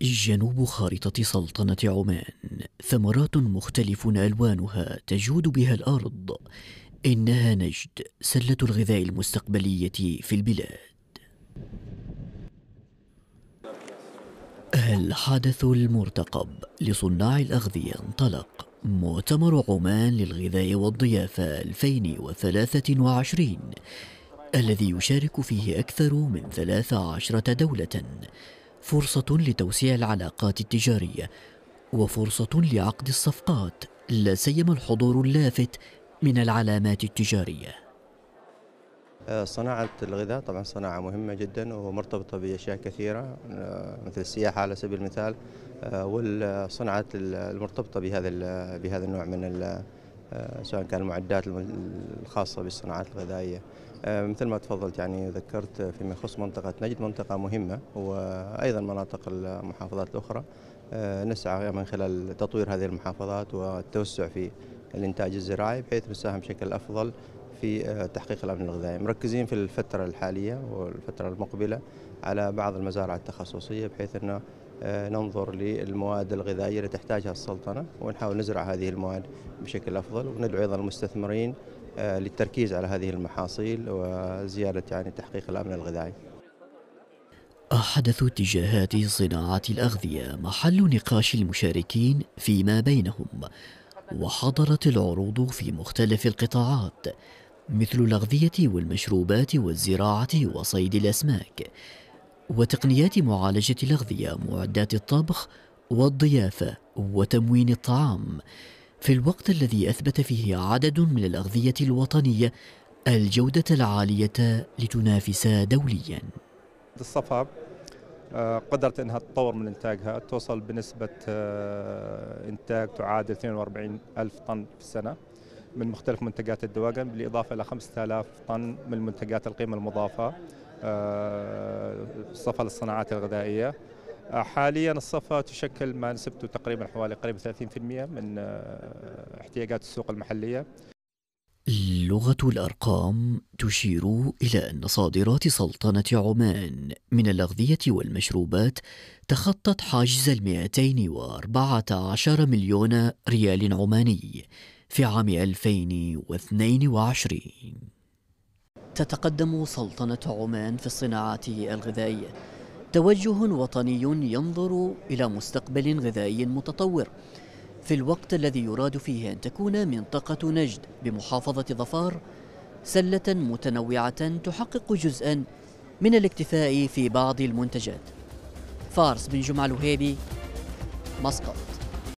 جنوب خارطة سلطنة عمان ثمرات مختلف ألوانها تجود بها الأرض إنها نجد سلة الغذاء المستقبلية في البلاد الحدث المرتقب لصناع الأغذية انطلق مؤتمر عمان للغذاء والضيافة 2023 الذي يشارك فيه أكثر من 13 دولة فرصة لتوسيع العلاقات التجارية وفرصة لعقد الصفقات لا سيما الحضور اللافت من العلامات التجارية آه، صناعة الغذاء طبعا صناعة مهمة جدا ومرتبطة بأشياء كثيرة آه، مثل السياحة على سبيل المثال آه، والصناعات المرتبطة بهذا بهذا النوع من آه، سواء كان المعدات الخاصة بالصناعات الغذائية آه، مثل ما تفضلت يعني ذكرت فيما يخص منطقة نجد منطقة مهمة وأيضا مناطق المحافظات الأخرى آه، نسعى من خلال تطوير هذه المحافظات والتوسع في الإنتاج الزراعي بحيث نساهم بشكل أفضل في تحقيق الامن الغذائي، مركزين في الفتره الحاليه والفتره المقبله على بعض المزارع التخصصيه بحيث انه آه، ننظر للمواد الغذائية اللي تحتاجها السلطنة ونحاول نزرع هذه المواد بشكل أفضل وندعو أيضا المستثمرين آه، للتركيز على هذه المحاصيل وزيادة يعني تحقيق الأمن الغذائي أحدث اتجاهات صناعة الأغذية محل نقاش المشاركين فيما بينهم وحضرت العروض في مختلف القطاعات مثل الأغذية والمشروبات والزراعة وصيد الأسماك وتقنيات معالجة الأغذية معدات الطبخ والضيافة وتموين الطعام في الوقت الذي أثبت فيه عدد من الأغذية الوطنية الجودة العالية لتنافس دوليا الصفا آه، قدرت أنها تطور من إنتاجها توصل بنسبة آه، إنتاج تعادل 42 ألف طن في السنة من مختلف منتجات الدواجن بالإضافة إلى 5000 طن من منتجات القيمة المضافة آه، الصفا للصناعات الغذائيه آه، حاليا الصفا تشكل ما نسبته تقريبا حوالي قريب 30% من آه، احتياجات السوق المحليه لغة الأرقام تشير إلى أن صادرات سلطنة عمان من الأغذية والمشروبات تخطت حاجز ال 214 مليون ريال عماني في عام 2022 تتقدم سلطنة عمان في الصناعات الغذائية توجه وطني ينظر إلى مستقبل غذائي متطور في الوقت الذي يراد فيه أن تكون منطقة نجد بمحافظة ظفار سلة متنوعة تحقق جزءا من الاكتفاء في بعض المنتجات فارس بن جمعة الوهيبي مسقط